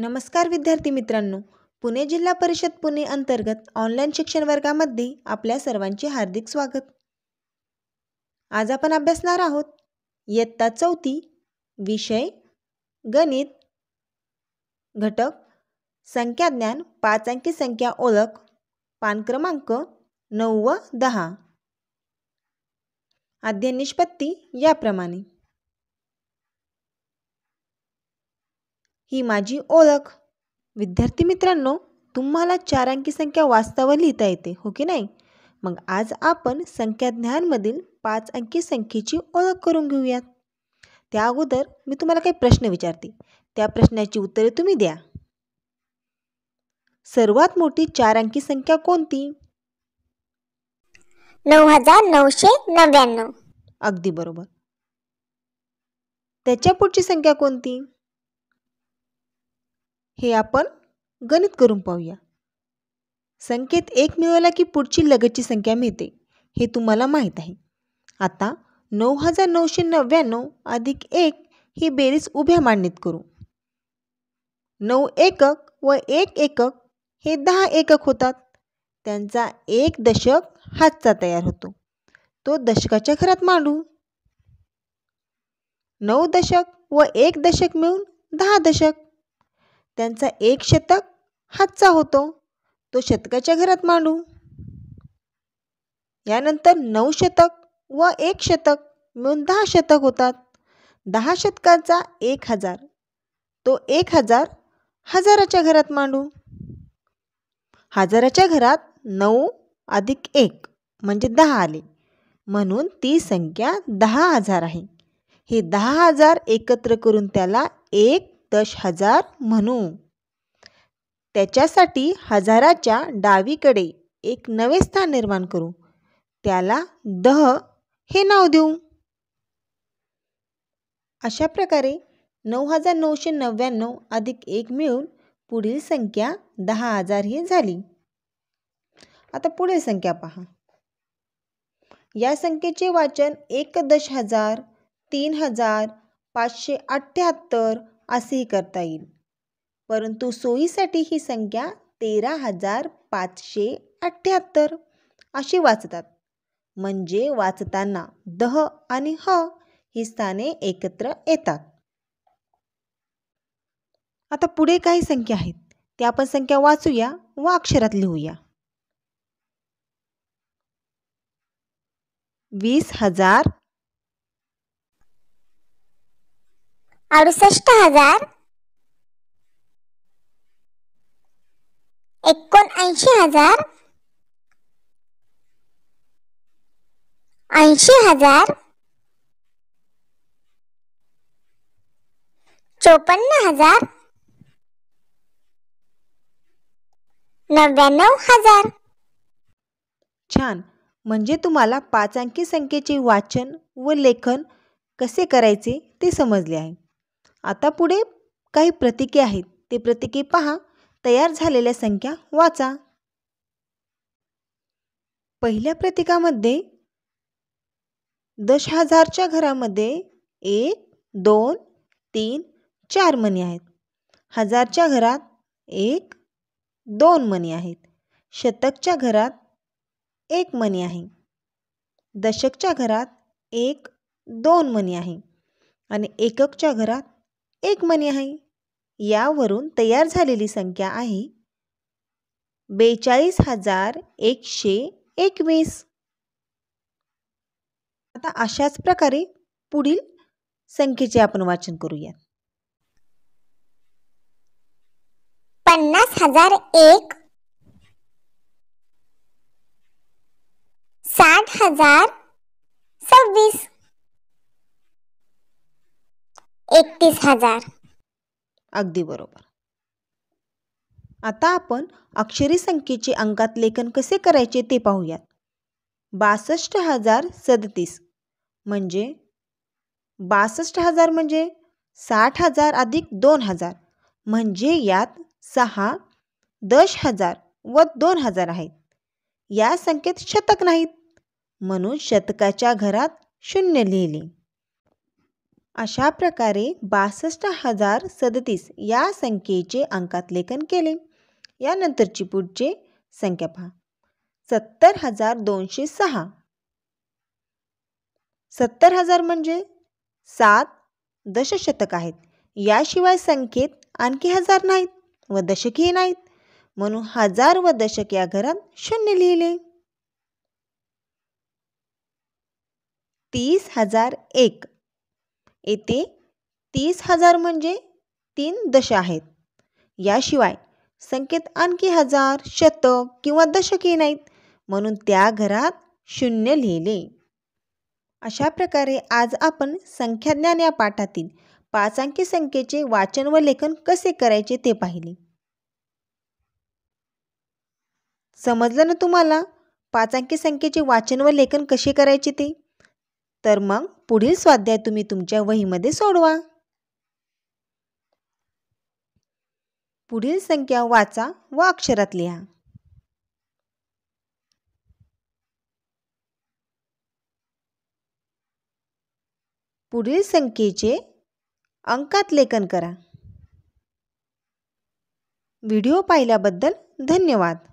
नमस्कार विद्यार्थी मित्रांनो पुणे जिल्हा परिषद पुणे अंतर्गत ऑनलाईन शिक्षण वर्गामध्ये आपल्या सर्वांचे हार्दिक स्वागत आज आपण अभ्यासणार आहोत इयत्ता चौथी विषय गणित घटक संख्याज्ञान पाच अंकी संख्या ओळख पान क्रमांक नऊ व दहा अध्ययन निष्पत्ती याप्रमाणे ही माझी ओळख विद्यार्थी मित्रांनो तुम्हाला चार अंकी संख्या वाचतावर लिहिता येते हो की नाही मग आज आपण ज्ञानमधील पाच अंकी संख्येची ओळख करून घेऊयात त्या अगोदर मी तुम्हाला काही प्रश्न विचारते त्या प्रश्नाची उत्तरे तुम्ही द्या सर्वात मोठी चार अंकी संख्या कोणती नऊ हजार नऊशे नव्याण्णव अगदी बरोबर त्याच्या पुढची संख्या कोणती हे आपण गणित करून पाहूया संकेत एक मिळवला की पुढची लगतची संख्या मिळते हे तुम्हाला माहीत आहे आता नऊ हजार नऊशे नव्याण्णव अधिक एक ही बेरीज उभ्या मांडणीत करू नऊ एकक व एक एकक हे दहा एकक होतात त्यांचा एक दशक हातचा तयार होतो तो दशकाच्या घरात मांडू नऊ दशक व एक दशक मिळून दहा दशक त्यांचा एक शतक हातचा होतो तो शतकाच्या घरात मांडू यानंतर नऊ शतक व एक शतक मिळून दहा शतक होतात दहा शतकाचा एक हजार तो एक हजार हजाराच्या घरात मांडू हजाराच्या घरात नऊ अधिक एक म्हणजे दहा आले म्हणून ती संख्या दहा हजार आहे हे दहा हजार एकत्र करून त्याला एक दश हजार म्हणू त्याच्यासाठी हजाराच्या डावीकडे एक नवे स्थान निर्माण करू त्याला दह हे नाव देऊ अशा प्रकारे नऊ हजार नऊशे नव्याण्णव अधिक एक मिळून पुढील संख्या दहा हजार ही झाली आता पुढील संख्या पहा या संख्येचे वाचन एक दश हजार तीन हजार पाचशे अठ्ठ्याहत्तर असेही करता येईल परंतु सोयीसाठी ही संख्या तेरा हजार पाचशे अठ्ठ्याहत्तर अशी वाचतात म्हणजे वाचताना दह आणि ह ही स्थाने एकत्र येतात आता पुढे काही संख्या आहेत त्या आपण संख्या वाचूया व अक्षरात लिहूया वीस हजार अडुसष्ट हजार एकोणऐंशी हजार ऐंशी हजार चोपन्न हजार नव्याण्णव हजार छान म्हणजे तुम्हाला पाच अंकी संख्येचे वाचन व लेखन कसे करायचे ते समजले आहे आता पुढे काही प्रतीके आहेत ते प्रतीके पहा तयार झालेल्या संख्या वाचा पहिल्या प्रतीकामध्ये दश हजारच्या घरामध्ये एक दोन तीन चार मणी आहेत हजारच्या घरात एक दोन मणी आहेत शतकच्या घरात एक मणी आहे दशकच्या घरात एक दोन मणी आहे आणि एककच्या घरात एक मनी आहे यावरून तयार झालेली संख्या आहे बेचाळीस हजार एकशे एकवीस आता अशाच प्रकारे पुढील संख्येचे आपण वाचन करूया पन्नास हजार एक साठ हजार सव्वीस एकतीस हजार अगदी बरोबर आता आपण अक्षरी संख्येचे अंकात लेखन कसे करायचे ते पाहूयात बासष्ट हजार सदतीस म्हणजे बासष्ट हजार म्हणजे साठ हजार अधिक दोन हजार म्हणजे यात सहा दश हजार व दोन हजार आहेत या संख्येत शतक नाहीत म्हणून शतकाच्या घरात शून्य लिहिली अशा प्रकारे बासष्ट हजार सदतीस या संख्येचे अंकात लेखन केले यानंतरची पुढचे संख्या पहा सत्तर हजार दोनशे सहा सत्तर हजार म्हणजे सात दशशतक आहेत याशिवाय संख्येत आणखी हजार नाहीत व दशकही नाहीत म्हणून हजार व दशक या घरात शून्य लिहिले तीस हजार एक येथे तीस हजार म्हणजे तीन दश आहेत याशिवाय संकेत आणखी हजार शतक किंवा दशके नाहीत म्हणून त्या घरात शून्य लिहिले अशा प्रकारे आज आपण संख्याज्ञान या पाठातील पाच अंकी संख्येचे वाचन व लेखन कसे करायचे ते पाहिले समजलं ना तुम्हाला पाच अंकी संख्येचे वाचन व लेखन कसे करायचे ते तर मग पुढील स्वाध्याय तुम्ही तुमच्या वहीमध्ये सोडवा पुढील संख्या वाचा व अक्षरात लिहा पुढील संख्येचे अंकात लेखन करा व्हिडिओ पाहिल्याबद्दल धन्यवाद